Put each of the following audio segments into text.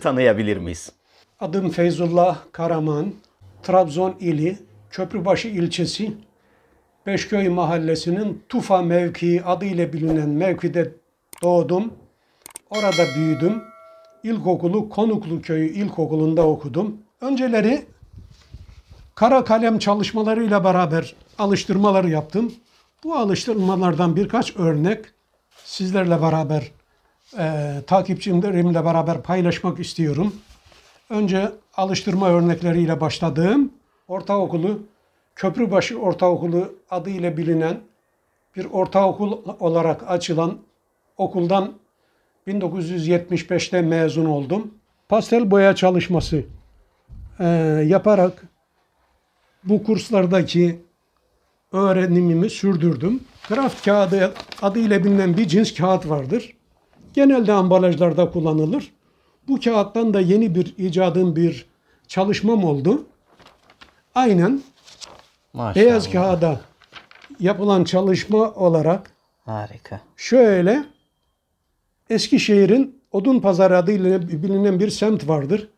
tanıyabilir miyiz? Adım Feyzullah Karaman, Trabzon ili, Köprübaşı ilçesi, Beşköy mahallesinin Tufa mevkii adıyla bilinen mevkide doğdum. Orada büyüdüm. İlkokulu Konuklu Köyü İlkokulu'nda okudum. Önceleri kara kalem çalışmalarıyla beraber alıştırmaları yaptım. Bu alıştırmalardan birkaç örnek sizlerle beraber e, ee, takipçilerimle beraber paylaşmak istiyorum. Önce alıştırma örnekleriyle başladığım ortaokulu Köprübaşı Ortaokulu adıyla bilinen bir ortaokul olarak açılan okuldan 1975'te mezun oldum. Pastel boya çalışması e, yaparak bu kurslardaki öğrenimimi sürdürdüm. Kraft kağıdı adıyla bilinen bir cins kağıt vardır genelde ambalajlarda kullanılır. Bu kağıttan da yeni bir icadın bir çalışmam oldu. Aynen Maşallah. beyaz kağıda yapılan çalışma olarak harika. Şöyle Eskişehir'in Odun Pazarı adıyla bilinen bir semt vardır.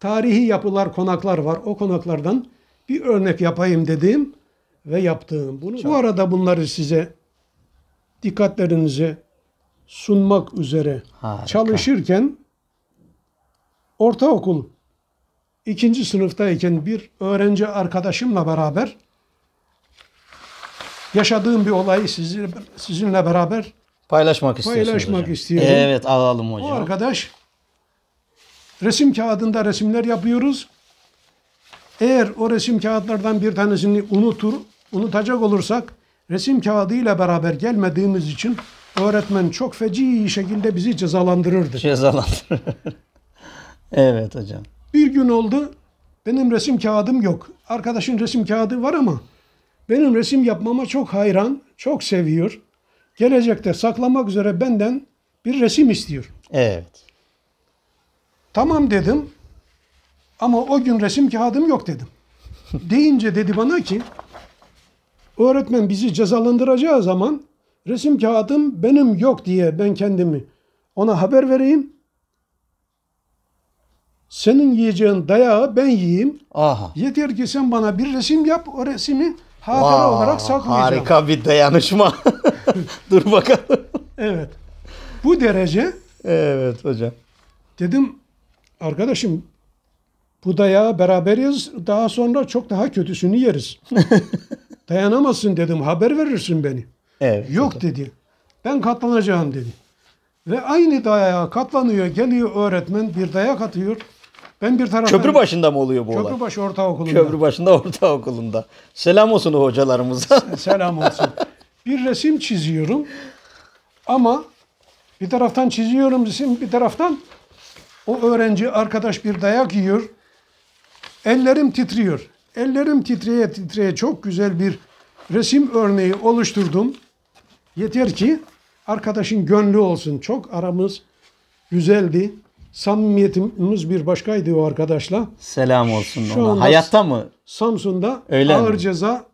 Tarihi yapılar, konaklar var. O konaklardan bir örnek yapayım dediğim ve yaptığım. Bunu, Çok. bu arada bunları size dikkatlerinizi sunmak üzere Harika. çalışırken ortaokul ikinci sınıftayken bir öğrenci arkadaşımla beraber yaşadığım bir olayı sizi, sizinle beraber paylaşmak paylaşmak istiyorum. Evet alalım hocam. O arkadaş resim kağıdında resimler yapıyoruz. Eğer o resim kağıtlardan bir tanesini unutur, unutacak olursak resim kağıdıyla beraber gelmediğimiz için öğretmen çok feci şekilde bizi cezalandırırdı. Cezalandırır. evet hocam. Bir gün oldu benim resim kağıdım yok. Arkadaşın resim kağıdı var ama benim resim yapmama çok hayran, çok seviyor. Gelecekte saklamak üzere benden bir resim istiyor. Evet. Tamam dedim ama o gün resim kağıdım yok dedim. Deyince dedi bana ki öğretmen bizi cezalandıracağı zaman resim kağıdım benim yok diye ben kendimi ona haber vereyim. Senin yiyeceğin dayağı ben yiyeyim. Aha. Yeter ki sen bana bir resim yap o resmi hatıra wow, olarak saklayacağım. Harika bir dayanışma. Dur bakalım. Evet. Bu derece. Evet hocam. Dedim arkadaşım bu dayağı beraberiz. Daha sonra çok daha kötüsünü yeriz. Dayanamazsın dedim. Haber verirsin beni. Evet. Yok dedi. Ben katlanacağım dedi. Ve aynı dayağa katlanıyor, geliyor öğretmen bir dayak atıyor. Ben bir taraftan... Köprü başında mı oluyor bu Köprübaşı olay? Köprübaşı Ortaokulu'nda. Köprübaşı'nda Ortaokulu'nda. Selam olsun hocalarımıza. Selam olsun. bir resim çiziyorum ama bir taraftan çiziyorum resim, bir taraftan o öğrenci arkadaş bir dayak yiyor. Ellerim titriyor. Ellerim titreye titreye çok güzel bir resim örneği oluşturdum. Yeter ki arkadaşın gönlü olsun. Çok aramız güzeldi. Samimiyetimiz bir başkaydı o arkadaşla. Selam olsun Şu ona. Hayatta mı? Samsun'da Öyle ağır mi? ceza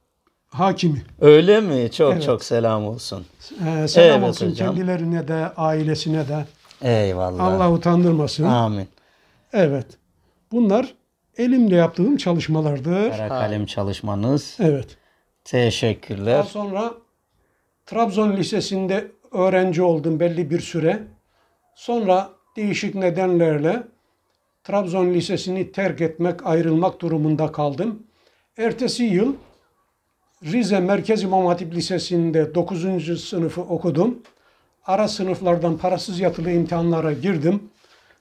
hakimi. Öyle mi? Çok evet. çok selam olsun. Ee, selam evet, olsun hocam. kendilerine de, ailesine de. Eyvallah. Allah utandırmasın. Amin. Evet. Bunlar elimle yaptığım çalışmalardır. Kara kalem çalışmanız. Evet. Teşekkürler. Daha sonra Trabzon Lisesi'nde öğrenci oldum belli bir süre. Sonra değişik nedenlerle Trabzon Lisesi'ni terk etmek, ayrılmak durumunda kaldım. Ertesi yıl Rize Merkez İmam Hatip Lisesi'nde 9. sınıfı okudum. Ara sınıflardan parasız yatılı imtihanlara girdim.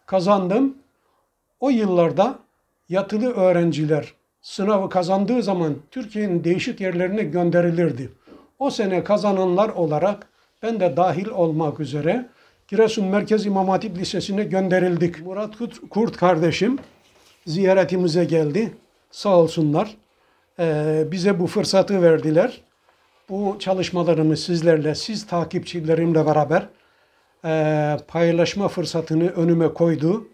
Kazandım. O yıllarda yatılı öğrenciler sınavı kazandığı zaman Türkiye'nin değişik yerlerine gönderilirdi. O sene kazananlar olarak ben de dahil olmak üzere Giresun Merkez İmam Hatip Lisesi'ne gönderildik. Murat Kurt kardeşim ziyaretimize geldi. Sağ olsunlar. Ee, bize bu fırsatı verdiler. Bu çalışmalarımı sizlerle, siz takipçilerimle beraber e, paylaşma fırsatını önüme koydu.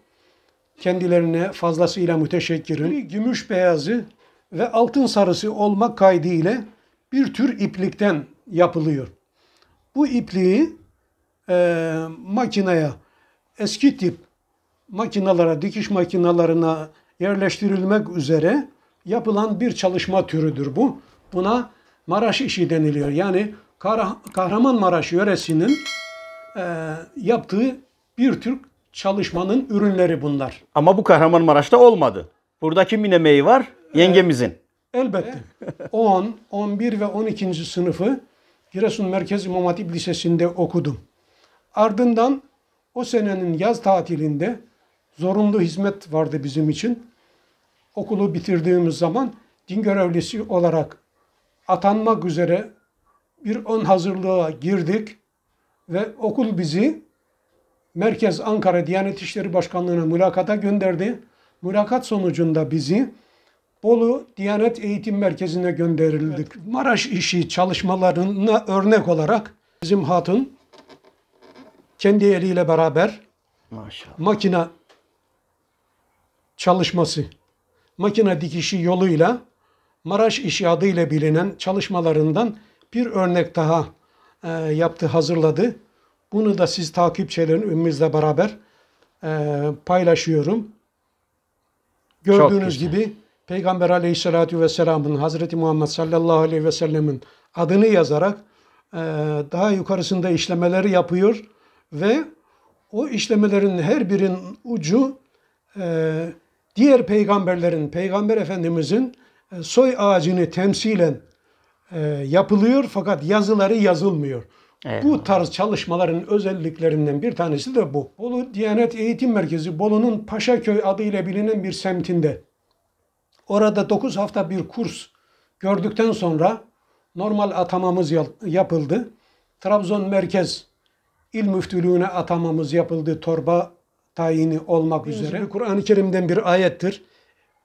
Kendilerine fazlasıyla müteşekkirim. Gümüş beyazı ve altın sarısı olmak kaydıyla bir tür iplikten yapılıyor. Bu ipliği e, makineye, eski tip makinalara, dikiş makinalarına yerleştirilmek üzere yapılan bir çalışma türüdür bu. Buna Maraş işi deniliyor. Yani Kahramanmaraş yöresinin e, yaptığı bir tür çalışmanın ürünleri bunlar. Ama bu Kahramanmaraş'ta olmadı. Burada kimin emeği var? E, Yengemizin. Elbette. 10, 11 ve 12. sınıfı Giresun Merkez İmam Hatip Lisesi'nde okudum. Ardından o senenin yaz tatilinde zorunlu hizmet vardı bizim için. Okulu bitirdiğimiz zaman din görevlisi olarak atanmak üzere bir ön hazırlığa girdik ve okul bizi Merkez Ankara Diyanet İşleri Başkanlığı'na mülakata gönderdi. Mülakat sonucunda bizi Bolu Diyanet Eğitim Merkezi'ne gönderildik. Evet. Maraş işi çalışmalarına örnek olarak bizim hatun kendi eliyle beraber Maşallah. makina çalışması, makina dikişi yoluyla Maraş işi adıyla bilinen çalışmalarından bir örnek daha e, yaptı, hazırladı. Bunu da siz takipçilerimizle beraber e, paylaşıyorum. Gördüğünüz gibi Peygamber aleyhissalatü vesselamın Hazreti Muhammed sallallahu aleyhi ve sellemin adını yazarak e, daha yukarısında işlemeleri yapıyor ve o işlemelerin her birinin ucu e, diğer peygamberlerin, peygamber efendimizin e, soy ağacını temsilen yapılıyor fakat yazıları yazılmıyor. Evet. Bu tarz çalışmaların özelliklerinden bir tanesi de bu. Bolu Diyanet Eğitim Merkezi Bolu'nun Paşaköy adıyla bilinen bir semtinde. Orada 9 hafta bir kurs gördükten sonra normal atamamız yapıldı. Trabzon Merkez İl Müftülüğü'ne atamamız yapıldı torba tayini olmak üzere. Kur'an-ı Kerim'den bir ayettir.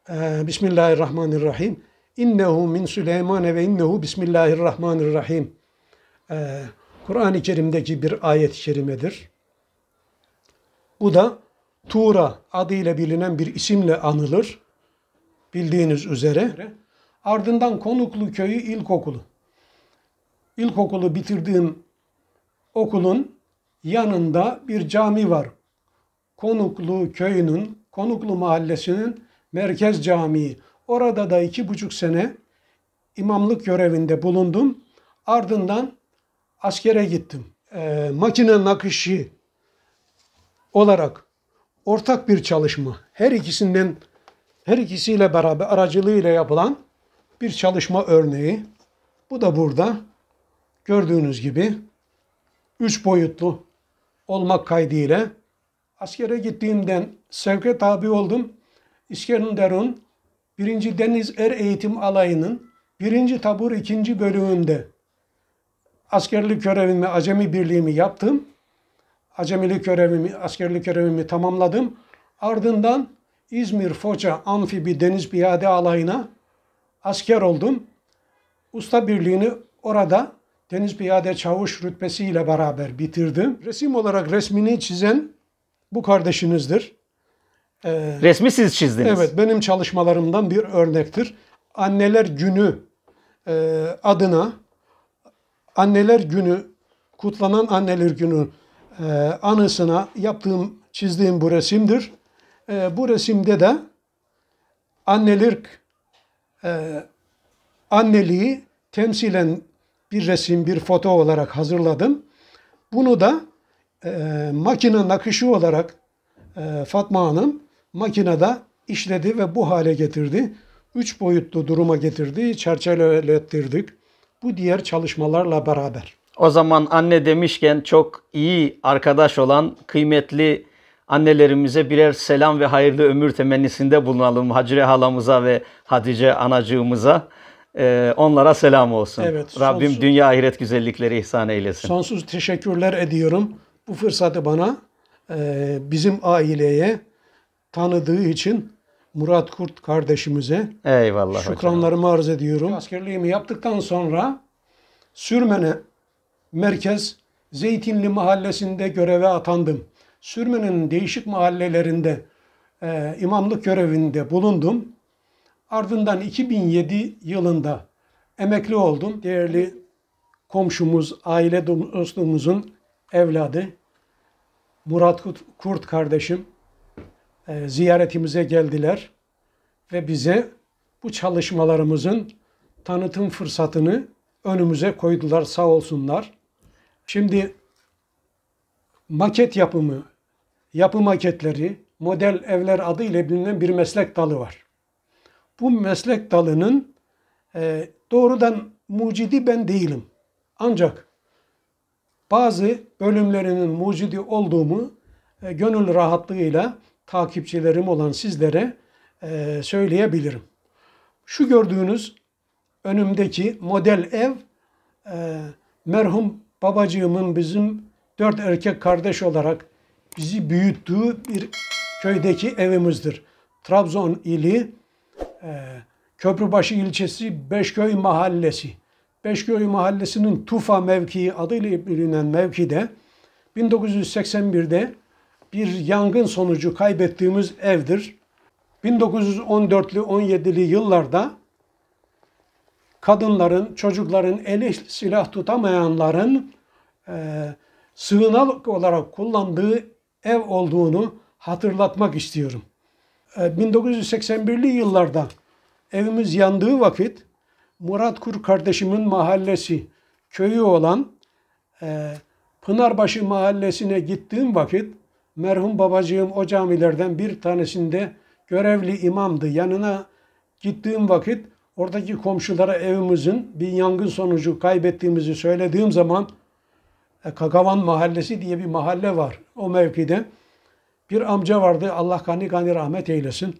Ee, bismillahirrahmanirrahim. İnnehu min Süleymane ve innehu Bismillahirrahmanirrahim. Ee, Kur'an-ı Kerim'deki bir ayet-i kerimedir. Bu da Tura adıyla bilinen bir isimle anılır bildiğiniz üzere. Ardından Konuklu Köyü İlkokulu. İlkokulu bitirdiğim okulun yanında bir cami var. Konuklu Köyü'nün, Konuklu Mahallesi'nin merkez camii. Orada da iki buçuk sene imamlık görevinde bulundum. Ardından askere gittim. E, makine nakışı olarak ortak bir çalışma. Her ikisinden her ikisiyle beraber aracılığıyla yapılan bir çalışma örneği. Bu da burada gördüğünüz gibi üç boyutlu olmak kaydıyla askere gittiğimden sevke tabi oldum. İskenderun 1. Deniz Er Eğitim Alayı'nın 1. Tabur 2. bölümünde askerlik görevimi, acemi birliğimi yaptım. Acemilik görevimi, askerlik görevimi tamamladım. Ardından İzmir Foça Amfibi Deniz Piyade Alayına asker oldum. Usta birliğini orada Deniz Piyade Çavuş rütbesiyle beraber bitirdim. Resim olarak resmini çizen bu kardeşinizdir. Ee, Resmi siz çizdiniz. Evet benim çalışmalarımdan bir örnektir. Anneler Günü e, adına Anneler Günü kutlanan Anneler Günü e, anısına yaptığım çizdiğim bu resimdir. E, bu resimde de annelik e, anneliği temsilen bir resim, bir foto olarak hazırladım. Bunu da e, makine nakışı olarak e, Fatma Hanım makinede işledi ve bu hale getirdi. Üç boyutlu duruma getirdi, çerçevelettirdik. Bu diğer çalışmalarla beraber. O zaman anne demişken çok iyi arkadaş olan kıymetli annelerimize birer selam ve hayırlı ömür temennisinde bulunalım. Hacire halamıza ve Hatice anacığımıza. Ee, onlara selam olsun. Evet, Rabbim sonsuz, dünya ahiret güzellikleri ihsan eylesin. Sonsuz teşekkürler ediyorum. Bu fırsatı bana, ee, bizim aileye tanıdığı için Murat Kurt kardeşimize Eyvallah şükranlarımı hocam. arz ediyorum. Askerliğimi yaptıktan sonra Sürmene Merkez Zeytinli Mahallesi'nde göreve atandım. Sürmünün değişik mahallelerinde e, imamlık görevinde bulundum. Ardından 2007 yılında emekli oldum. Değerli komşumuz, aile dostumuzun evladı Murat Kurt kardeşim e, ziyaretimize geldiler ve bize bu çalışmalarımızın tanıtım fırsatını önümüze koydular sağ olsunlar. Şimdi maket yapımı yapı maketleri, model evler adı ile bilinen bir meslek dalı var. Bu meslek dalının e, doğrudan mucidi ben değilim. Ancak bazı bölümlerinin mucidi olduğumu e, gönül rahatlığıyla takipçilerim olan sizlere e, söyleyebilirim. Şu gördüğünüz önümdeki model ev e, merhum babacığımın bizim dört erkek kardeş olarak bizi büyüttüğü bir köydeki evimizdir. Trabzon ili e, Köprübaşı ilçesi Beşköy Mahallesi. Beşköy Mahallesi'nin Tufa mevkii adıyla bilinen mevkide 1981'de bir yangın sonucu kaybettiğimiz evdir. 1914'lü 17'li yıllarda kadınların, çocukların, eli silah tutamayanların e, sığınak olarak kullandığı ev olduğunu hatırlatmak istiyorum. 1981'li ee, yıllarda evimiz yandığı vakit Murat Kur kardeşimin mahallesi, köyü olan e, Pınarbaşı mahallesine gittiğim vakit merhum babacığım o camilerden bir tanesinde görevli imamdı. Yanına gittiğim vakit oradaki komşulara evimizin bir yangın sonucu kaybettiğimizi söylediğim zaman e, Kakavan Mahallesi diye bir mahalle var o mevkide. Bir amca vardı Allah kani kani rahmet eylesin.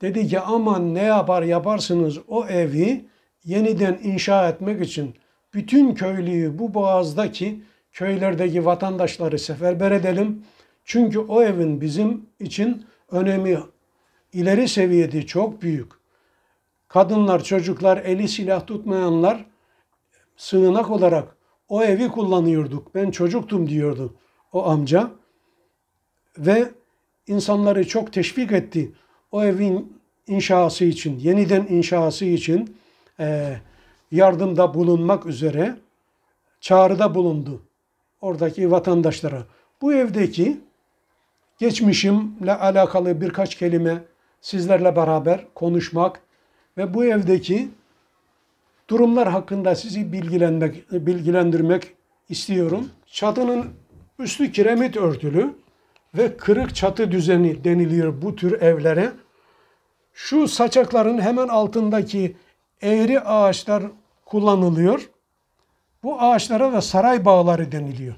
Dedi ki aman ne yapar yaparsınız o evi yeniden inşa etmek için bütün köylüyü bu boğazdaki köylerdeki vatandaşları seferber edelim. Çünkü o evin bizim için önemi ileri seviyede çok büyük. Kadınlar, çocuklar, eli silah tutmayanlar sığınak olarak o evi kullanıyorduk. Ben çocuktum diyordu o amca. Ve insanları çok teşvik etti. O evin inşası için, yeniden inşası için e, yardımda bulunmak üzere çağrıda bulundu oradaki vatandaşlara. Bu evdeki geçmişimle alakalı birkaç kelime sizlerle beraber konuşmak ve bu evdeki durumlar hakkında sizi bilgilenmek, bilgilendirmek istiyorum. Çatının üstü kiremit örtülü ve kırık çatı düzeni deniliyor bu tür evlere. Şu saçakların hemen altındaki eğri ağaçlar kullanılıyor. Bu ağaçlara da saray bağları deniliyor.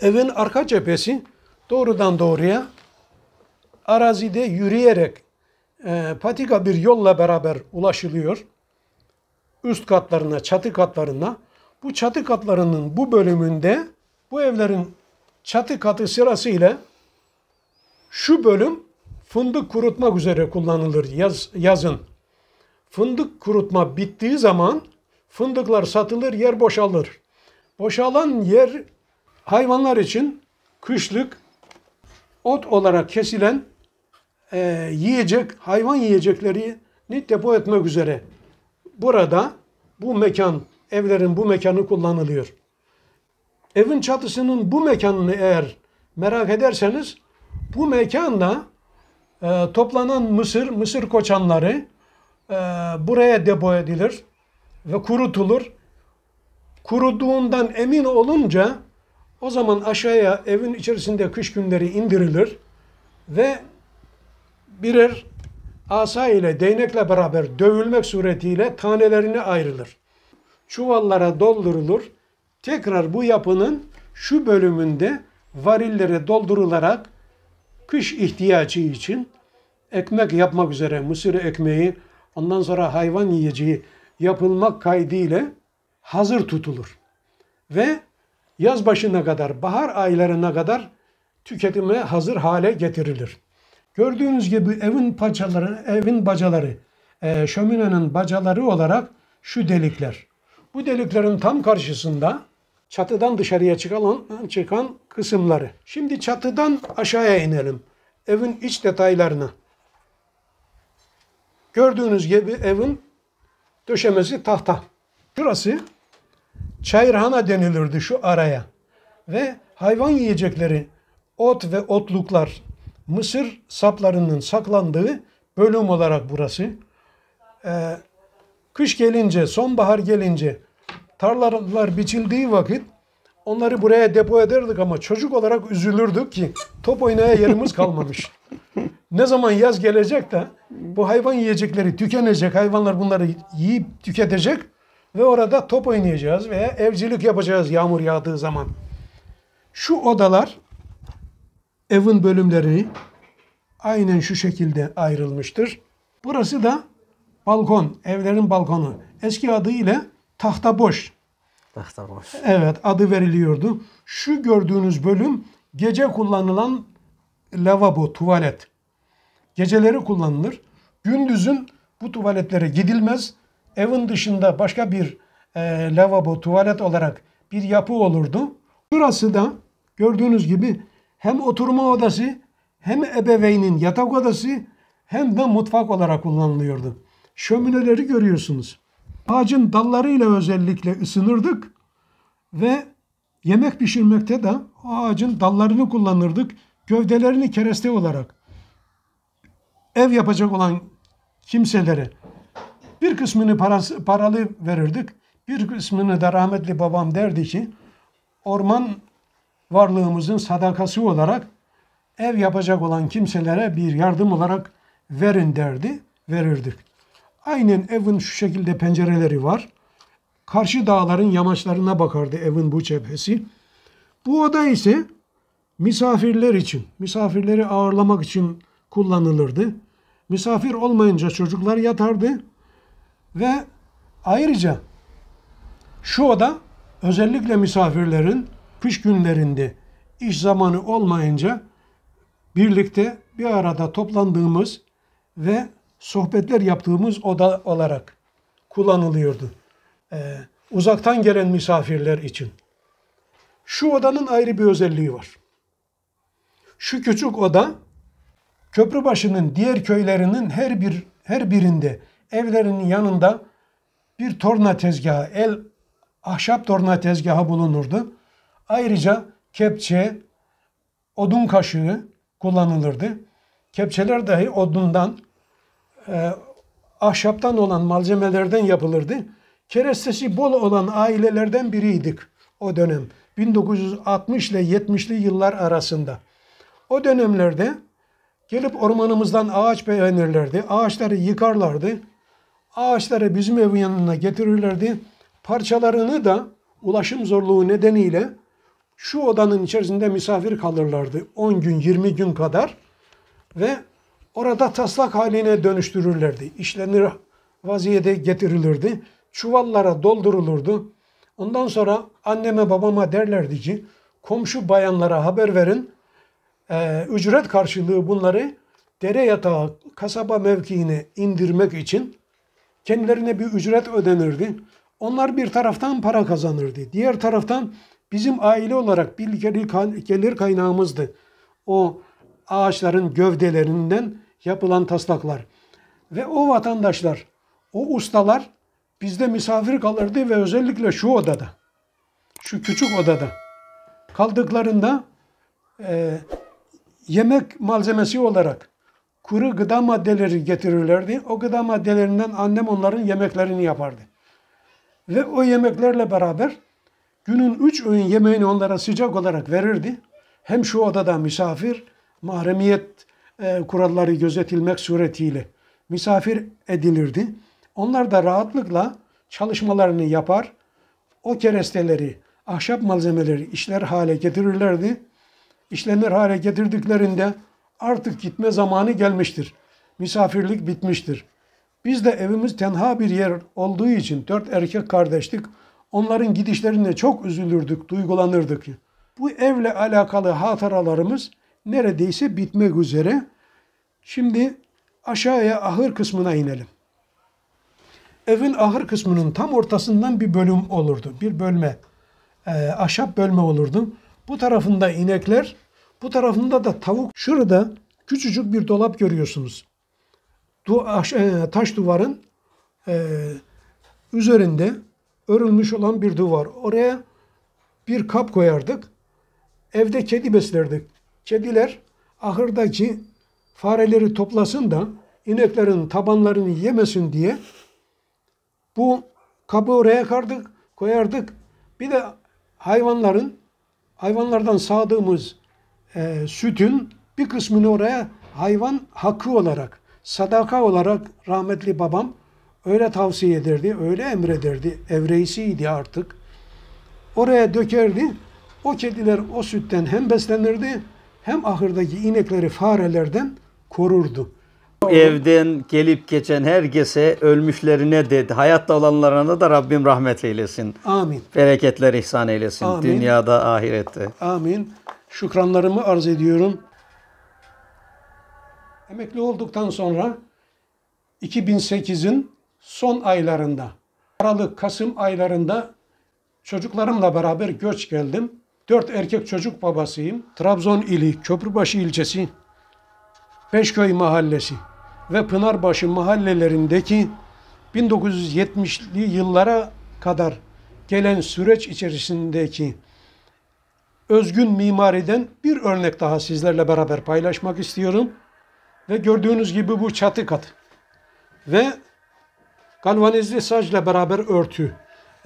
Evin arka cephesi doğrudan doğruya arazide yürüyerek e, patika bir yolla beraber ulaşılıyor üst katlarına, çatı katlarına. Bu çatı katlarının bu bölümünde bu evlerin çatı katı sırasıyla şu bölüm fındık kurutmak üzere kullanılır yaz, yazın. Fındık kurutma bittiği zaman fındıklar satılır, yer boşalır. Boşalan yer hayvanlar için kışlık ot olarak kesilen e, yiyecek, hayvan yiyeceklerini depo etmek üzere burada bu mekan, evlerin bu mekanı kullanılıyor. Evin çatısının bu mekanını eğer merak ederseniz bu mekanda e, toplanan mısır, mısır koçanları e, buraya depo edilir ve kurutulur. Kuruduğundan emin olunca o zaman aşağıya evin içerisinde kış günleri indirilir ve birer asa ile değnekle beraber dövülmek suretiyle tanelerine ayrılır. Çuvallara doldurulur. Tekrar bu yapının şu bölümünde varillere doldurularak kış ihtiyacı için ekmek yapmak üzere mısır ekmeği, ondan sonra hayvan yiyeceği yapılmak kaydıyla hazır tutulur. Ve yaz başına kadar, bahar aylarına kadar tüketime hazır hale getirilir. Gördüğünüz gibi evin parçaları, evin bacaları, e, şöminenin bacaları olarak şu delikler. Bu deliklerin tam karşısında çatıdan dışarıya çıkan, çıkan kısımları. Şimdi çatıdan aşağıya inelim. Evin iç detaylarını. Gördüğünüz gibi evin döşemesi tahta. Şurası çayırhana denilirdi şu araya. Ve hayvan yiyecekleri, ot ve otluklar, mısır saplarının saklandığı bölüm olarak burası. Ee, kış gelince, sonbahar gelince tarlalar biçildiği vakit onları buraya depo ederdik ama çocuk olarak üzülürdük ki top oynaya yerimiz kalmamış. ne zaman yaz gelecek de bu hayvan yiyecekleri tükenecek, hayvanlar bunları yiyip tüketecek ve orada top oynayacağız veya evcilik yapacağız yağmur yağdığı zaman. Şu odalar evin bölümleri aynen şu şekilde ayrılmıştır. Burası da balkon, evlerin balkonu. Eski adıyla tahta boş. Tahta boş. Evet, adı veriliyordu. Şu gördüğünüz bölüm gece kullanılan lavabo, tuvalet. Geceleri kullanılır. Gündüzün bu tuvaletlere gidilmez. Evin dışında başka bir e, lavabo, tuvalet olarak bir yapı olurdu. Burası da gördüğünüz gibi hem oturma odası hem ebeveynin yatak odası hem de mutfak olarak kullanılıyordu. Şömineleri görüyorsunuz. Ağacın dallarıyla özellikle ısınırdık ve yemek pişirmekte de o ağacın dallarını kullanırdık. Gövdelerini kereste olarak ev yapacak olan kimselere bir kısmını parası, paralı verirdik. Bir kısmını da rahmetli babam derdi ki orman varlığımızın sadakası olarak ev yapacak olan kimselere bir yardım olarak verin derdi, verirdik. Aynen evin şu şekilde pencereleri var. Karşı dağların yamaçlarına bakardı evin bu cephesi. Bu oda ise misafirler için, misafirleri ağırlamak için kullanılırdı. Misafir olmayınca çocuklar yatardı ve ayrıca şu oda özellikle misafirlerin kış günlerinde iş zamanı olmayınca birlikte bir arada toplandığımız ve sohbetler yaptığımız oda olarak kullanılıyordu. Ee, uzaktan gelen misafirler için. Şu odanın ayrı bir özelliği var. Şu küçük oda Köprübaşı'nın diğer köylerinin her bir her birinde evlerinin yanında bir torna tezgahı, el ahşap torna tezgahı bulunurdu. Ayrıca kepçe, odun kaşığı kullanılırdı. Kepçeler dahi odundan, e, ahşaptan olan malzemelerden yapılırdı. Kerestesi bol olan ailelerden biriydik o dönem. 1960 ile 70'li yıllar arasında. O dönemlerde gelip ormanımızdan ağaç beğenirlerdi. Ağaçları yıkarlardı. Ağaçları bizim evin yanına getirirlerdi. Parçalarını da ulaşım zorluğu nedeniyle şu odanın içerisinde misafir kalırlardı 10 gün 20 gün kadar ve orada taslak haline dönüştürürlerdi. İşlenir vaziyete getirilirdi. Çuvallara doldurulurdu. Ondan sonra anneme babama derlerdi ki komşu bayanlara haber verin. Ee, ücret karşılığı bunları dere yatağı kasaba mevkiine indirmek için kendilerine bir ücret ödenirdi. Onlar bir taraftan para kazanırdı. Diğer taraftan bizim aile olarak bir gelir kaynağımızdı. O ağaçların gövdelerinden yapılan taslaklar. Ve o vatandaşlar, o ustalar bizde misafir kalırdı ve özellikle şu odada, şu küçük odada kaldıklarında e, yemek malzemesi olarak kuru gıda maddeleri getirirlerdi. O gıda maddelerinden annem onların yemeklerini yapardı. Ve o yemeklerle beraber Günün üç öğün yemeğini onlara sıcak olarak verirdi. Hem şu odada misafir, mahremiyet e, kuralları gözetilmek suretiyle misafir edilirdi. Onlar da rahatlıkla çalışmalarını yapar, o keresteleri, ahşap malzemeleri işler hale getirirlerdi. İşlenir hale getirdiklerinde artık gitme zamanı gelmiştir. Misafirlik bitmiştir. Biz de evimiz tenha bir yer olduğu için dört erkek kardeşlik Onların gidişlerine çok üzülürdük, duygulanırdık. Bu evle alakalı hatıralarımız neredeyse bitmek üzere. Şimdi aşağıya ahır kısmına inelim. Evin ahır kısmının tam ortasından bir bölüm olurdu. Bir bölme, e, ahşap bölme olurdu. Bu tarafında inekler, bu tarafında da tavuk. Şurada küçücük bir dolap görüyorsunuz. Du, e, taş duvarın e, üzerinde örülmüş olan bir duvar. Oraya bir kap koyardık. Evde kedi beslerdik. Kediler ahırdaki fareleri toplasın da ineklerin tabanlarını yemesin diye bu kabı oraya kardık, koyardık. Bir de hayvanların hayvanlardan sağdığımız e, sütün bir kısmını oraya hayvan hakkı olarak, sadaka olarak rahmetli babam Öyle tavsiye ederdi, öyle emrederdi. Evreisiydi artık. Oraya dökerdi. O kediler o sütten hem beslenirdi hem ahırdaki inekleri farelerden korurdu. Evden gelip geçen herkese ölmüşlerine de hayatta olanlarına da Rabbim rahmet eylesin. Amin. Bereketler ihsan eylesin Amin. dünyada ahirette. Amin. Şükranlarımı arz ediyorum. Emekli olduktan sonra 2008'in son aylarında, Aralık, Kasım aylarında çocuklarımla beraber göç geldim. Dört erkek çocuk babasıyım. Trabzon ili, Köprübaşı ilçesi, Beşköy mahallesi ve Pınarbaşı mahallelerindeki 1970'li yıllara kadar gelen süreç içerisindeki özgün mimariden bir örnek daha sizlerle beraber paylaşmak istiyorum. Ve gördüğünüz gibi bu çatı kat Ve Galvanizli saçla beraber örtü,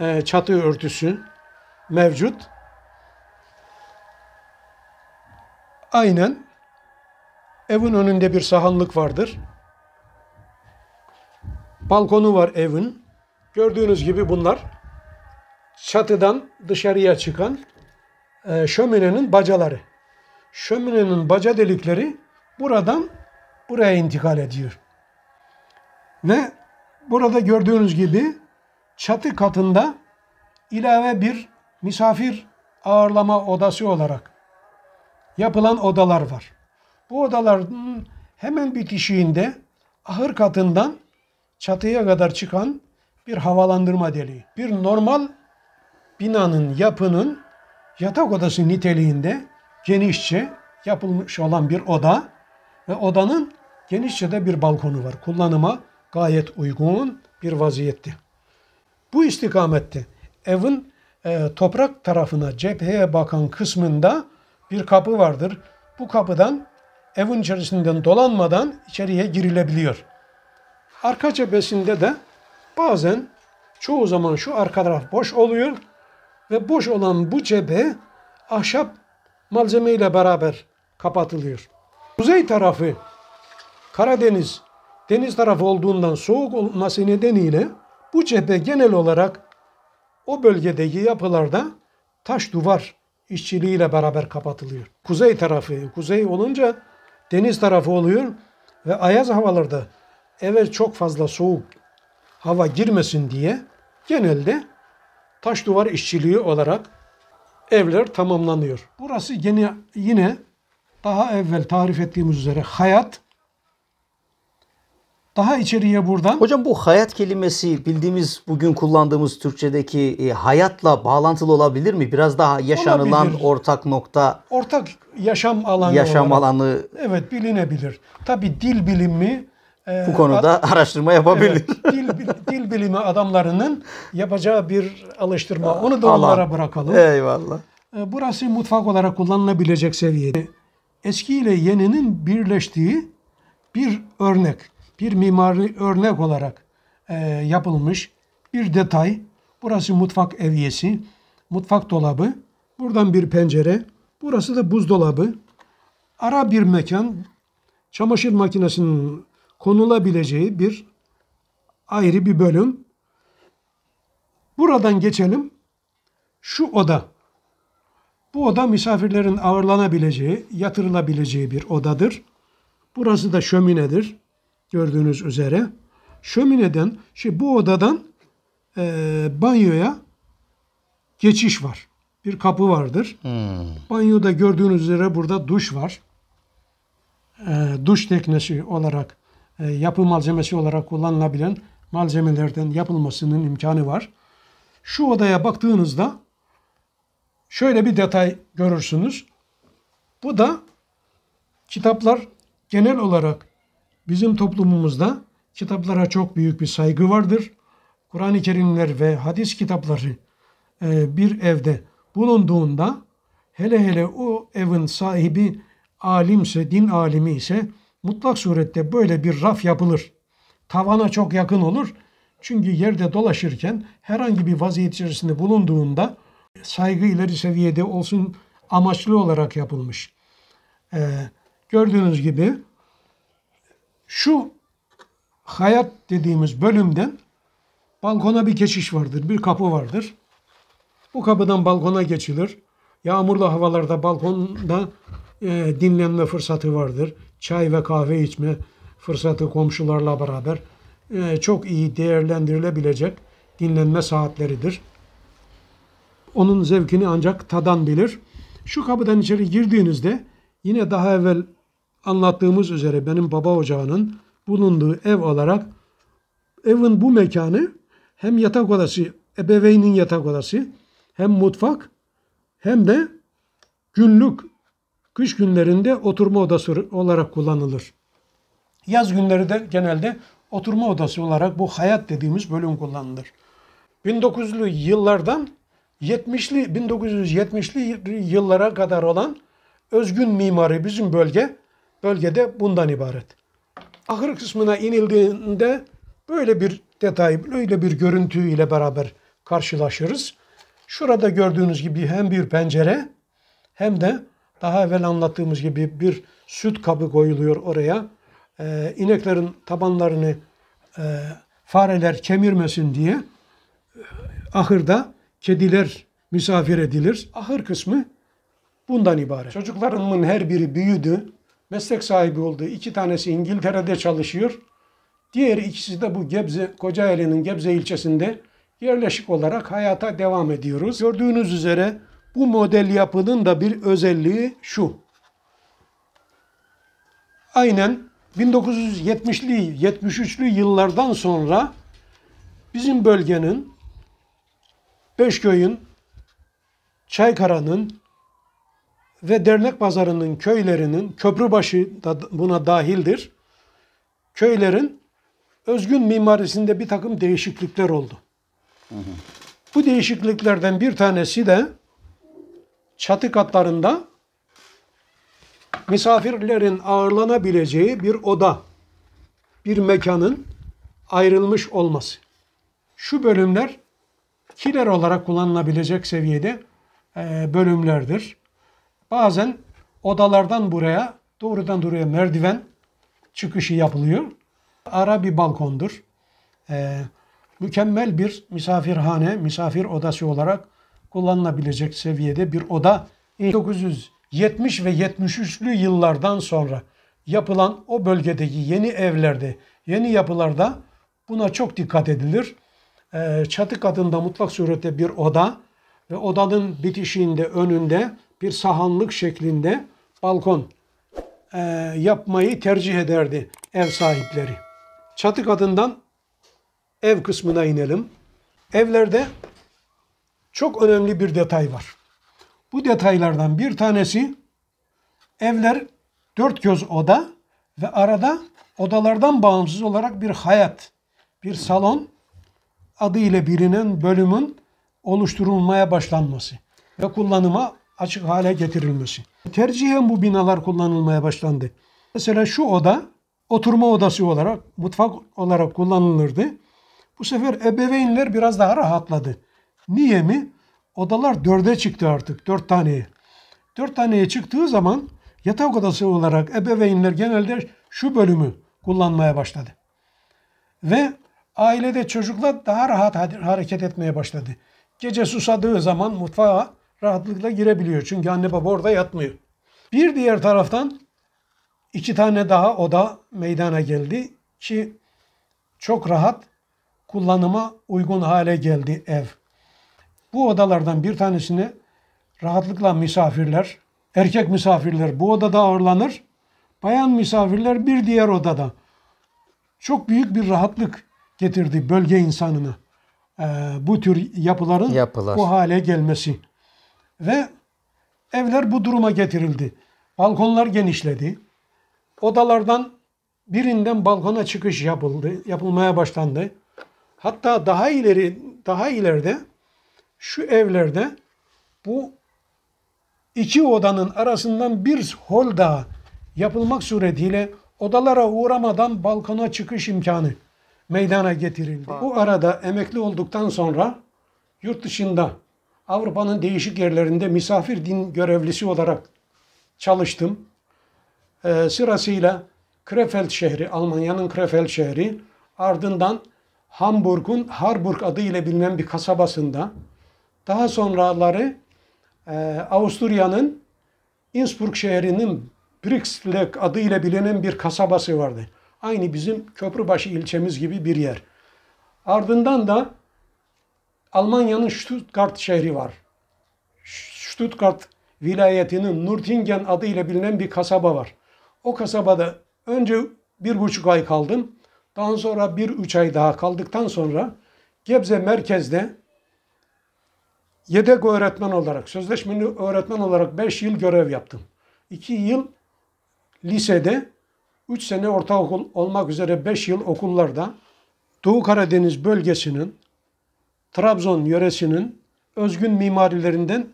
e, çatı örtüsü mevcut. Aynen evin önünde bir sahanlık vardır. Balkonu var evin. Gördüğünüz gibi bunlar çatıdan dışarıya çıkan e, şöminenin bacaları. Şöminenin baca delikleri buradan buraya intikal ediyor. Ne? Burada gördüğünüz gibi çatı katında ilave bir misafir ağırlama odası olarak yapılan odalar var. Bu odaların hemen bitişiğinde ahır katından çatıya kadar çıkan bir havalandırma deliği. Bir normal binanın yapının yatak odası niteliğinde genişçe yapılmış olan bir oda ve odanın genişçe de bir balkonu var. Kullanıma gayet uygun bir vaziyetti. Bu istikamette evin e, toprak tarafına cepheye bakan kısmında bir kapı vardır. Bu kapıdan evin içerisinden dolanmadan içeriye girilebiliyor. Arka cephesinde de bazen çoğu zaman şu arka taraf boş oluyor ve boş olan bu cephe ahşap malzeme ile beraber kapatılıyor. Kuzey tarafı Karadeniz deniz tarafı olduğundan soğuk olması nedeniyle bu cephe genel olarak o bölgedeki yapılarda taş duvar işçiliğiyle beraber kapatılıyor. Kuzey tarafı, kuzey olunca deniz tarafı oluyor ve ayaz havalarda eve çok fazla soğuk hava girmesin diye genelde taş duvar işçiliği olarak evler tamamlanıyor. Burası yine, yine daha evvel tarif ettiğimiz üzere hayat daha içeriye buradan. Hocam bu hayat kelimesi bildiğimiz bugün kullandığımız Türkçedeki e, hayatla bağlantılı olabilir mi? Biraz daha yaşanılan olabilir. ortak nokta. Ortak yaşam alanı. Yaşam olarak. alanı. Evet bilinebilir. Tabi dil bilimi. E, bu konuda ad, araştırma yapabilir. Evet, dil, dil bilimi adamlarının yapacağı bir alıştırma. Onu da Allah. onlara bırakalım. Eyvallah. E, burası mutfak olarak kullanılabilecek seviyede. Eski ile yeninin birleştiği bir örnek bir mimari örnek olarak e, yapılmış bir detay. Burası mutfak evyesi, mutfak dolabı. Buradan bir pencere. Burası da buzdolabı. Ara bir mekan. Çamaşır makinesinin konulabileceği bir ayrı bir bölüm. Buradan geçelim. Şu oda. Bu oda misafirlerin ağırlanabileceği, yatırılabileceği bir odadır. Burası da şöminedir. Gördüğünüz üzere şömineden, şu şey, bu odadan e, banyoya geçiş var. Bir kapı vardır. Hmm. Banyoda gördüğünüz üzere burada duş var. E, duş teknesi olarak, e, yapı malzemesi olarak kullanılabilen malzemelerden yapılmasının imkanı var. Şu odaya baktığınızda şöyle bir detay görürsünüz. Bu da kitaplar genel olarak Bizim toplumumuzda kitaplara çok büyük bir saygı vardır. Kur'an-ı Kerimler ve hadis kitapları e, bir evde bulunduğunda hele hele o evin sahibi alimse, din alimi ise mutlak surette böyle bir raf yapılır. Tavana çok yakın olur. Çünkü yerde dolaşırken herhangi bir vaziyet içerisinde bulunduğunda saygı ileri seviyede olsun amaçlı olarak yapılmış. Ee, gördüğünüz gibi şu hayat dediğimiz bölümden balkona bir geçiş vardır, bir kapı vardır. Bu kapıdan balkona geçilir. Yağmurlu havalarda balkonda e, dinlenme fırsatı vardır. Çay ve kahve içme fırsatı komşularla beraber e, çok iyi değerlendirilebilecek dinlenme saatleridir. Onun zevkini ancak tadan bilir. Şu kapıdan içeri girdiğinizde yine daha evvel anlattığımız üzere benim baba ocağının bulunduğu ev olarak evin bu mekanı hem yatak odası, ebeveynin yatak odası, hem mutfak hem de günlük kış günlerinde oturma odası olarak kullanılır. Yaz günleri de genelde oturma odası olarak bu hayat dediğimiz bölüm kullanılır. 1900'lü yıllardan 70'li 1970'li yıllara kadar olan özgün mimari bizim bölge bölgede bundan ibaret. Ahır kısmına inildiğinde böyle bir detay, böyle bir görüntü ile beraber karşılaşırız. Şurada gördüğünüz gibi hem bir pencere hem de daha evvel anlattığımız gibi bir süt kabı koyuluyor oraya. Ee, ineklerin tabanlarını e, fareler kemirmesin diye e, ahırda kediler misafir edilir. Ahır kısmı bundan ibaret. Çocuklarımın her biri büyüdü meslek sahibi oldu. İki tanesi İngiltere'de çalışıyor. Diğer ikisi de bu Gebze, Kocaeli'nin Gebze ilçesinde yerleşik olarak hayata devam ediyoruz. Gördüğünüz üzere bu model yapının da bir özelliği şu. Aynen 1970'li, 73'lü yıllardan sonra bizim bölgenin, Beşköy'ün, Çaykara'nın, ve dernek pazarının köylerinin, Köprübaşı da buna dahildir, köylerin özgün mimarisinde bir takım değişiklikler oldu. Bu değişikliklerden bir tanesi de çatı katlarında misafirlerin ağırlanabileceği bir oda, bir mekanın ayrılmış olması. Şu bölümler kiler olarak kullanılabilecek seviyede bölümlerdir. Bazen odalardan buraya doğrudan doğruya merdiven çıkışı yapılıyor. Ara bir balkondur. Ee, mükemmel bir misafirhane, misafir odası olarak kullanılabilecek seviyede bir oda. 1970 ve 73'lü yıllardan sonra yapılan o bölgedeki yeni evlerde, yeni yapılarda buna çok dikkat edilir. Ee, çatı katında mutlak surette bir oda ve odanın bitişiğinde önünde bir sahanlık şeklinde balkon e, yapmayı tercih ederdi ev sahipleri. Çatı katından ev kısmına inelim. Evlerde çok önemli bir detay var. Bu detaylardan bir tanesi evler dört göz oda ve arada odalardan bağımsız olarak bir hayat, bir salon adı ile bilinen bölümün oluşturulmaya başlanması ve kullanıma açık hale getirilmesi. Tercihen bu binalar kullanılmaya başlandı. Mesela şu oda oturma odası olarak, mutfak olarak kullanılırdı. Bu sefer ebeveynler biraz daha rahatladı. Niye mi? Odalar dörde çıktı artık, dört taneye. Dört taneye çıktığı zaman yatak odası olarak ebeveynler genelde şu bölümü kullanmaya başladı. Ve ailede çocuklar daha rahat hareket etmeye başladı. Gece susadığı zaman mutfağa rahatlıkla girebiliyor. Çünkü anne baba orada yatmıyor. Bir diğer taraftan iki tane daha oda meydana geldi ki çok rahat kullanıma uygun hale geldi ev. Bu odalardan bir tanesini rahatlıkla misafirler, erkek misafirler bu odada ağırlanır, bayan misafirler bir diğer odada. Çok büyük bir rahatlık getirdi bölge insanına. Ee, bu tür yapıların Yapılar. bu hale gelmesi. Ve evler bu duruma getirildi. Balkonlar genişledi. Odalardan birinden balkona çıkış yapıldı, yapılmaya başlandı. Hatta daha ileri, daha ileride şu evlerde bu iki odanın arasından bir hol daha yapılmak suretiyle odalara uğramadan balkona çıkış imkanı meydana getirildi. Bu arada emekli olduktan sonra yurt dışında Avrupa'nın değişik yerlerinde misafir din görevlisi olarak çalıştım. Ee, sırasıyla Krefeld şehri, Almanya'nın Krefeld şehri, ardından Hamburg'un Harburg adı ile bilinen bir kasabasında, daha sonraları e, Avusturya'nın Innsbruck şehrinin Brixleck adı ile bilinen bir kasabası vardı. Aynı bizim Köprübaşı ilçemiz gibi bir yer. Ardından da Almanya'nın Stuttgart şehri var. Stuttgart vilayetinin Nurtingen adıyla bilinen bir kasaba var. O kasabada önce bir buçuk ay kaldım. Daha sonra bir üç ay daha kaldıktan sonra Gebze merkezde yedek öğretmen olarak, sözleşmeli öğretmen olarak beş yıl görev yaptım. İki yıl lisede, üç sene ortaokul olmak üzere beş yıl okullarda Doğu Karadeniz bölgesinin Trabzon yöresinin özgün mimarilerinden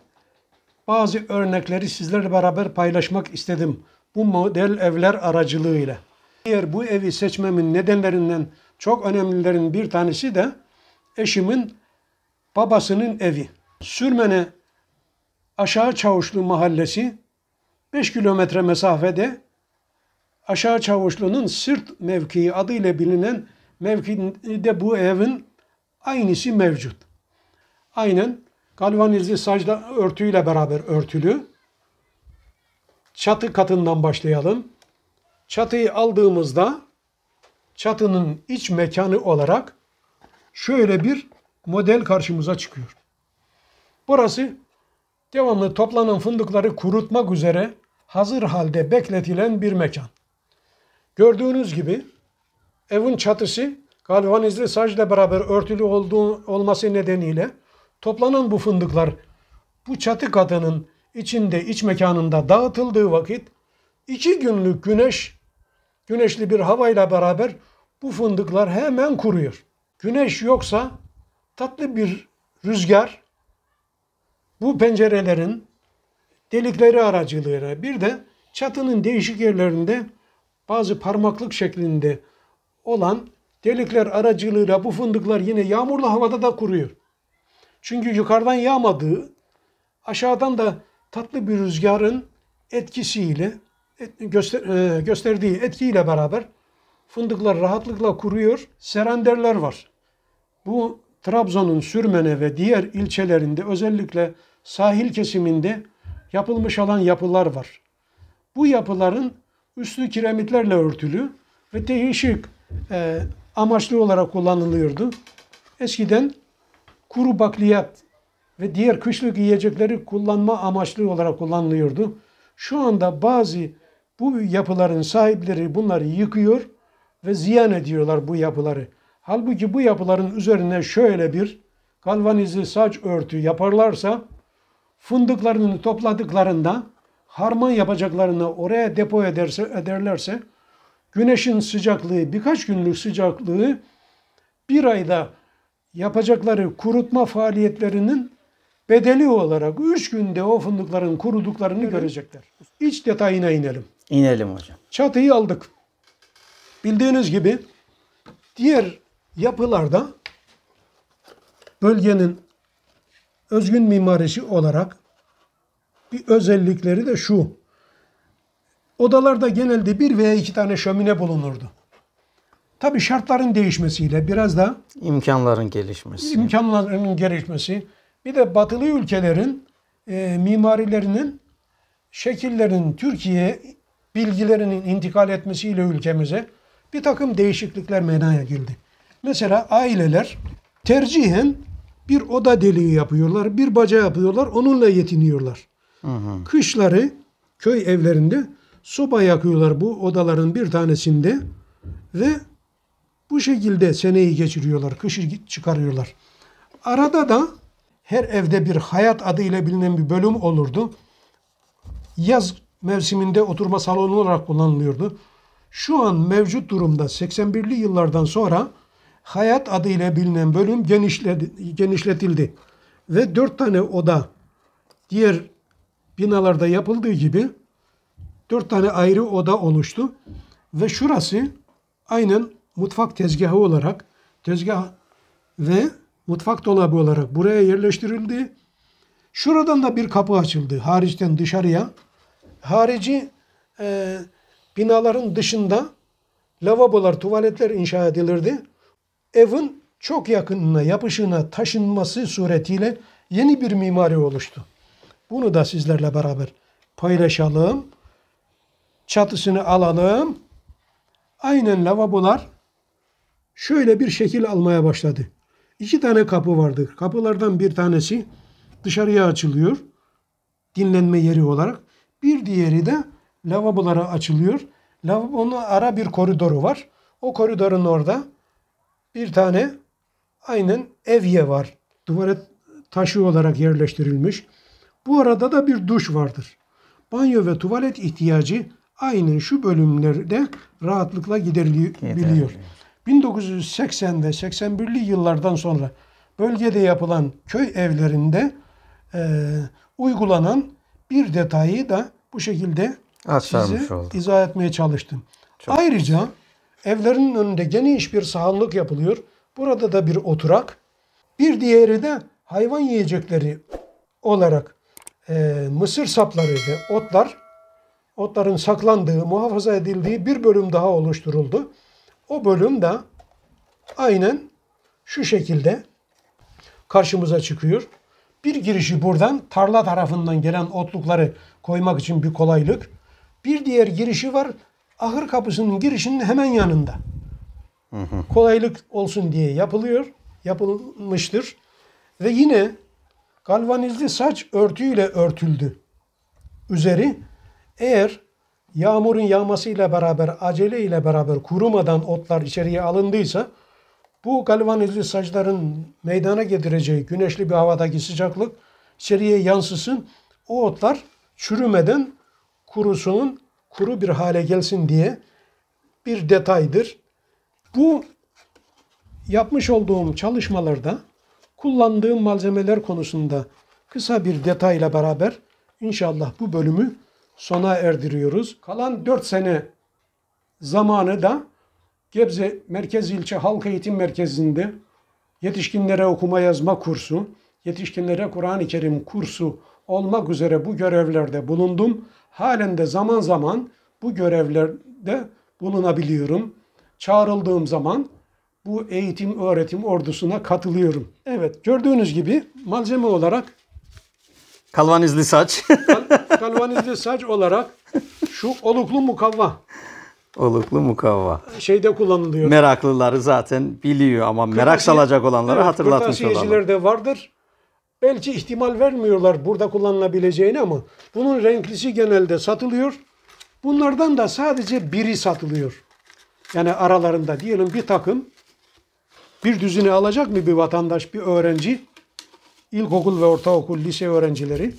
bazı örnekleri sizlerle beraber paylaşmak istedim. Bu model evler aracılığıyla. Diğer bu evi seçmemin nedenlerinden çok önemlilerin bir tanesi de eşimin babasının evi. Sürmene Aşağı Çavuşlu mahallesi 5 kilometre mesafede Aşağı Çavuşlu'nun Sırt mevkii adıyla bilinen mevkide bu evin Aynısı mevcut. Aynen galvanizli sacla örtüyle beraber örtülü. Çatı katından başlayalım. Çatıyı aldığımızda çatının iç mekanı olarak şöyle bir model karşımıza çıkıyor. Burası devamlı toplanan fındıkları kurutmak üzere hazır halde bekletilen bir mekan. Gördüğünüz gibi evin çatısı galvanizli saçla beraber örtülü olduğu, olması nedeniyle toplanan bu fındıklar bu çatı katının içinde iç mekanında dağıtıldığı vakit iki günlük güneş güneşli bir havayla beraber bu fındıklar hemen kuruyor. Güneş yoksa tatlı bir rüzgar bu pencerelerin delikleri aracılığıyla bir de çatının değişik yerlerinde bazı parmaklık şeklinde olan delikler aracılığıyla bu fındıklar yine yağmurlu havada da kuruyor. Çünkü yukarıdan yağmadığı, aşağıdan da tatlı bir rüzgarın etkisiyle, göster, e, gösterdiği etkiyle beraber fındıklar rahatlıkla kuruyor. Serenderler var. Bu Trabzon'un Sürmene ve diğer ilçelerinde özellikle sahil kesiminde yapılmış olan yapılar var. Bu yapıların üstü kiremitlerle örtülü ve değişik e, amaçlı olarak kullanılıyordu. Eskiden kuru bakliyat ve diğer kışlık yiyecekleri kullanma amaçlı olarak kullanılıyordu. Şu anda bazı bu yapıların sahipleri bunları yıkıyor ve ziyan ediyorlar bu yapıları. Halbuki bu yapıların üzerine şöyle bir galvanize saç örtü yaparlarsa fındıklarını topladıklarında harman yapacaklarını oraya depo ederse ederlerse güneşin sıcaklığı, birkaç günlük sıcaklığı bir ayda yapacakları kurutma faaliyetlerinin bedeli olarak üç günde o fındıkların kuruduklarını evet. görecekler. İç detayına inelim. İnelim hocam. Çatıyı aldık. Bildiğiniz gibi diğer yapılarda bölgenin özgün mimarisi olarak bir özellikleri de şu. Odalarda genelde bir veya iki tane şömine bulunurdu. Tabii şartların değişmesiyle biraz da imkanların gelişmesi. imkanların gelişmesi. Bir de batılı ülkelerin e, mimarilerinin şekillerinin Türkiye bilgilerinin intikal etmesiyle ülkemize bir takım değişiklikler meydana geldi. Mesela aileler tercihen bir oda deliği yapıyorlar, bir baca yapıyorlar, onunla yetiniyorlar. Hı hı. Kışları köy evlerinde soba yakıyorlar bu odaların bir tanesinde ve bu şekilde seneyi geçiriyorlar, kışı çıkarıyorlar. Arada da her evde bir hayat adı ile bilinen bir bölüm olurdu. Yaz mevsiminde oturma salonu olarak kullanılıyordu. Şu an mevcut durumda 81'li yıllardan sonra hayat adı ile bilinen bölüm genişledi, genişletildi. Ve dört tane oda diğer binalarda yapıldığı gibi dört tane ayrı oda oluştu. Ve şurası aynen mutfak tezgahı olarak tezgah ve mutfak dolabı olarak buraya yerleştirildi. Şuradan da bir kapı açıldı hariçten dışarıya. Harici e, binaların dışında lavabolar, tuvaletler inşa edilirdi. Evin çok yakınına, yapışına taşınması suretiyle yeni bir mimari oluştu. Bunu da sizlerle beraber paylaşalım çatısını alalım. Aynen lavabolar şöyle bir şekil almaya başladı. İki tane kapı vardı. Kapılardan bir tanesi dışarıya açılıyor. Dinlenme yeri olarak. Bir diğeri de lavabolara açılıyor. Lavabonun ara bir koridoru var. O koridorun orada bir tane aynen evye var. Duvara taşı olarak yerleştirilmiş. Bu arada da bir duş vardır. Banyo ve tuvalet ihtiyacı aynen şu bölümlerde rahatlıkla giderilebiliyor. 1980 ve 81'li yıllardan sonra bölgede yapılan köy evlerinde e, uygulanan bir detayı da bu şekilde Aktarmış size oldum. izah etmeye çalıştım. Çok Ayrıca güzel. evlerin önünde geniş bir sahanlık yapılıyor. Burada da bir oturak. Bir diğeri de hayvan yiyecekleri olarak e, mısır sapları ve otlar otların saklandığı, muhafaza edildiği bir bölüm daha oluşturuldu. O bölüm de aynen şu şekilde karşımıza çıkıyor. Bir girişi buradan tarla tarafından gelen otlukları koymak için bir kolaylık. Bir diğer girişi var ahır kapısının girişinin hemen yanında. Hı hı. Kolaylık olsun diye yapılıyor, yapılmıştır. Ve yine galvanizli saç örtüyle örtüldü üzeri eğer yağmurun yağmasıyla beraber acele ile beraber kurumadan otlar içeriye alındıysa bu galvanizli saçların meydana getireceği güneşli bir havadaki sıcaklık içeriye yansısın. O otlar çürümeden kurusunun kuru bir hale gelsin diye bir detaydır. Bu yapmış olduğum çalışmalarda kullandığım malzemeler konusunda kısa bir detayla beraber inşallah bu bölümü sona erdiriyoruz. Kalan 4 sene zamanı da Gebze Merkez İlçe Halk Eğitim Merkezi'nde yetişkinlere okuma yazma kursu, yetişkinlere Kur'an-ı Kerim kursu olmak üzere bu görevlerde bulundum. Halen de zaman zaman bu görevlerde bulunabiliyorum. Çağrıldığım zaman bu eğitim öğretim ordusuna katılıyorum. Evet gördüğünüz gibi malzeme olarak Kalvanizli saç. Galvanize saç olarak şu oluklu mukavva. Oluklu mukavva. Şeyde kullanılıyor. Meraklıları zaten biliyor ama kırtasiye, merak salacak olanları evet, hatırlatmış olalım. de vardır. Belki ihtimal vermiyorlar burada kullanılabileceğini ama bunun renklisi genelde satılıyor. Bunlardan da sadece biri satılıyor. Yani aralarında diyelim bir takım bir düzine alacak mı bir vatandaş, bir öğrenci? İlkokul ve ortaokul, lise öğrencileri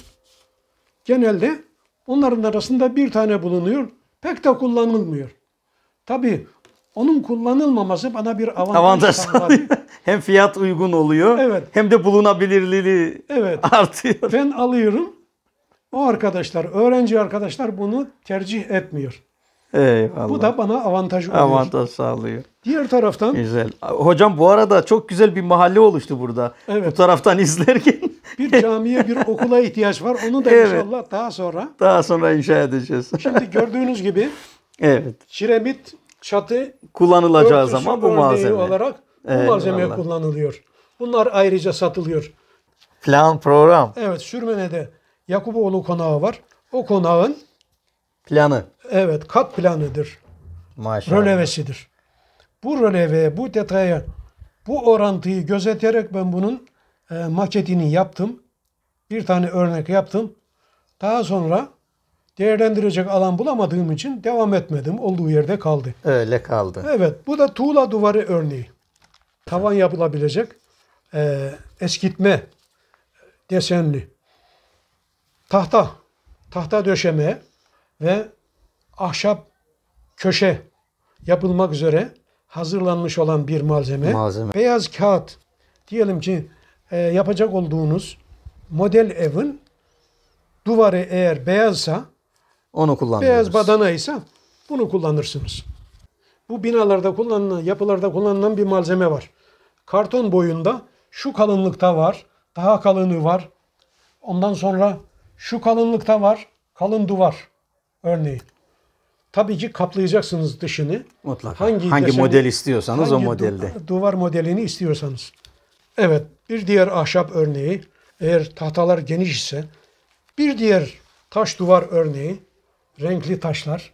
genelde onların arasında bir tane bulunuyor. Pek de kullanılmıyor. Tabi onun kullanılmaması bana bir avantaj, avantaj sağladı. hem fiyat uygun oluyor evet. hem de bulunabilirliği evet. artıyor. Ben alıyorum. O arkadaşlar, öğrenci arkadaşlar bunu tercih etmiyor. Eyvallah. Bu da bana avantaj oluyor. Avantaj sağlıyor. Diğer taraftan... Güzel. Hocam bu arada çok güzel bir mahalle oluştu burada. Evet. Bu taraftan izlerken. bir camiye, bir okula ihtiyaç var. Onu da evet. inşallah daha sonra... Daha sonra inşa edeceğiz. Şimdi gördüğünüz gibi... Evet. Kiremit çatı... Kullanılacağı zaman bu malzeme. olarak bu malzeme kullanılıyor. Bunlar ayrıca satılıyor. Plan program. Evet, Sürmene'de Yakuboğlu konağı var. O konağın Planı. Evet kat planıdır. Maşallah. Rölevesidir. Bu röleveye, bu detaya, bu orantıyı gözeterek ben bunun e, maketini yaptım. Bir tane örnek yaptım. Daha sonra değerlendirecek alan bulamadığım için devam etmedim. Olduğu yerde kaldı. Öyle kaldı. Evet. Bu da tuğla duvarı örneği. Tavan yapılabilecek e, eskitme desenli tahta tahta döşeme ve ahşap köşe yapılmak üzere hazırlanmış olan bir malzeme. malzeme. Beyaz kağıt diyelim ki e, yapacak olduğunuz model evin duvarı eğer beyazsa onu kullanıyoruz. Beyaz badana ise bunu kullanırsınız. Bu binalarda kullanılan, yapılarda kullanılan bir malzeme var. Karton boyunda şu kalınlıkta var, daha kalını var. Ondan sonra şu kalınlıkta var, kalın duvar. Örneğin. Tabii ki kaplayacaksınız dışını. Mutlaka. Hangi, hangi desen, model istiyorsanız hangi o modelde. duvar modelini istiyorsanız. Evet. Bir diğer ahşap örneği eğer tahtalar geniş ise bir diğer taş duvar örneği renkli taşlar.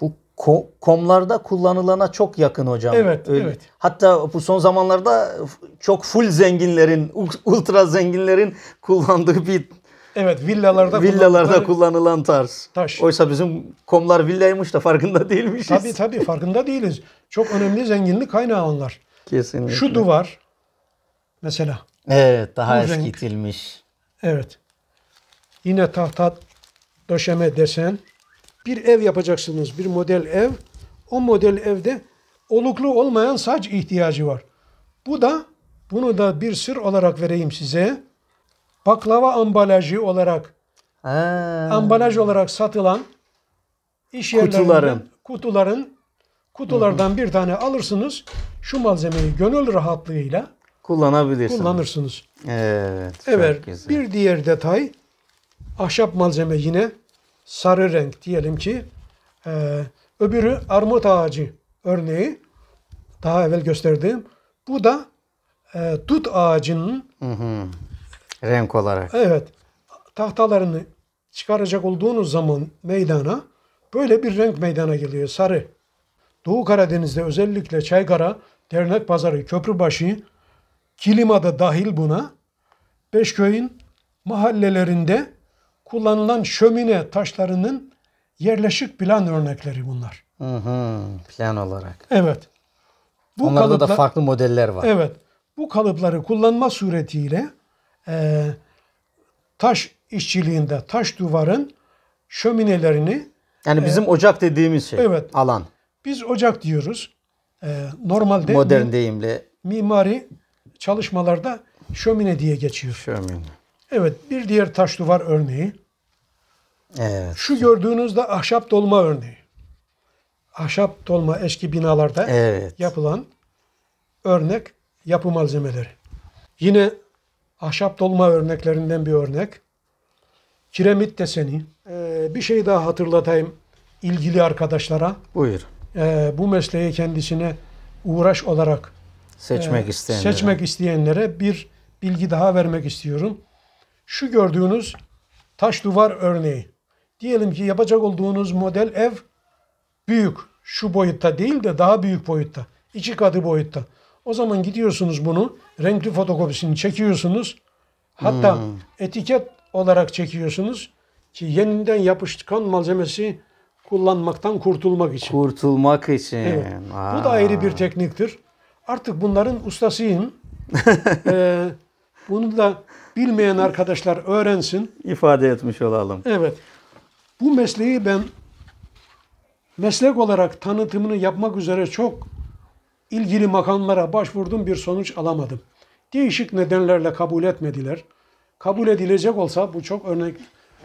Bu ko- komlarda kullanılana çok yakın hocam. Evet, Öyle. evet. Hatta bu son zamanlarda çok full zenginlerin, ultra zenginlerin kullandığı bir Evet villalarda, villalarda kullanılan, tarz. Taş. Oysa bizim komlar villaymış da farkında değilmişiz. Tabii tabii farkında değiliz. Çok önemli zenginlik kaynağı onlar. Kesinlikle. Şu duvar mesela. Evet daha eskitilmiş. Evet. Yine tahta döşeme desen. Bir ev yapacaksınız. Bir model ev. O model evde oluklu olmayan saç ihtiyacı var. Bu da bunu da bir sır olarak vereyim size baklava ambalajı olarak ha. ambalaj olarak satılan iş kutuların kutuların kutulardan bir tane alırsınız. Şu malzemeyi gönül rahatlığıyla kullanabilirsiniz. Kullanırsınız. Evet. Evet. Güzel. Bir diğer detay ahşap malzeme yine sarı renk diyelim ki e, öbürü armut ağacı örneği daha evvel gösterdiğim bu da e, dut ağacının hı hı. Renk olarak. Evet. Tahtalarını çıkaracak olduğunuz zaman meydana böyle bir renk meydana geliyor sarı. Doğu Karadeniz'de özellikle Çaykara, Dernek Pazarı, Köprübaşı, Kilima da dahil buna Beşköy'ün mahallelerinde kullanılan şömine taşlarının yerleşik plan örnekleri bunlar. Hı hı, plan olarak. Evet. Bu Onlarda kalıplar, da farklı modeller var. Evet. Bu kalıpları kullanma suretiyle e, taş işçiliğinde taş duvarın şöminelerini yani e, bizim e, ocak dediğimiz şey evet, alan. Biz ocak diyoruz. E, normalde modern mi, deyimle mimari çalışmalarda şömine diye geçiyor. Şömine. Evet, bir diğer taş duvar örneği. Evet. Şu gördüğünüz de ahşap dolma örneği. Ahşap dolma eski binalarda evet. yapılan örnek yapı malzemeleri. Yine Ahşap dolma örneklerinden bir örnek. Kiremit deseni. Ee, bir şey daha hatırlatayım ilgili arkadaşlara. Buyur. Ee, bu mesleği kendisine uğraş olarak seçmek e, isteyenlere. seçmek isteyenlere bir bilgi daha vermek istiyorum. Şu gördüğünüz taş duvar örneği. Diyelim ki yapacak olduğunuz model ev büyük. Şu boyutta değil de daha büyük boyutta. iki katı boyutta. O zaman gidiyorsunuz bunu renkli fotokopisini çekiyorsunuz. Hatta hmm. etiket olarak çekiyorsunuz ki yeniden yapışkan malzemesi kullanmaktan kurtulmak için. Kurtulmak için. Evet. Bu da ayrı bir tekniktir. Artık bunların ustasıyım. ee, bunu da bilmeyen arkadaşlar öğrensin. İfade etmiş olalım. Evet. Bu mesleği ben meslek olarak tanıtımını yapmak üzere çok ilgili makamlara başvurdum bir sonuç alamadım. Değişik nedenlerle kabul etmediler. Kabul edilecek olsa bu çok örnek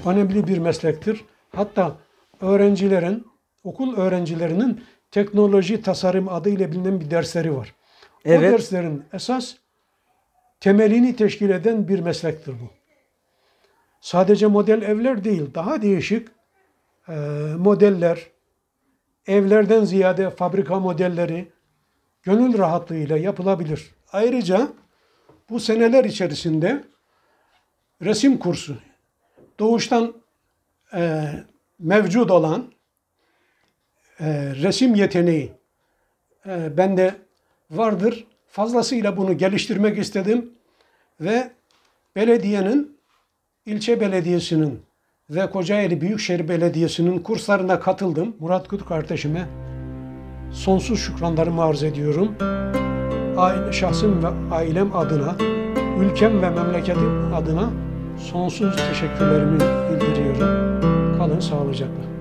önemli bir meslektir. Hatta öğrencilerin, okul öğrencilerinin teknoloji tasarım adıyla bilinen bir dersleri var. Evet. O derslerin esas temelini teşkil eden bir meslektir bu. Sadece model evler değil, daha değişik e, modeller, evlerden ziyade fabrika modelleri, gönül rahatlığıyla yapılabilir. Ayrıca bu seneler içerisinde resim kursu doğuştan e, mevcut olan e, resim yeteneği e, bende vardır. Fazlasıyla bunu geliştirmek istedim ve belediyenin, ilçe belediyesinin ve Kocaeli Büyükşehir Belediyesi'nin kurslarına katıldım. Murat Kut kardeşime sonsuz şükranlarımı arz ediyorum. Aile, şahsım ve ailem adına, ülkem ve memleketim adına sonsuz teşekkürlerimi bildiriyorum. Kalın sağlıcakla.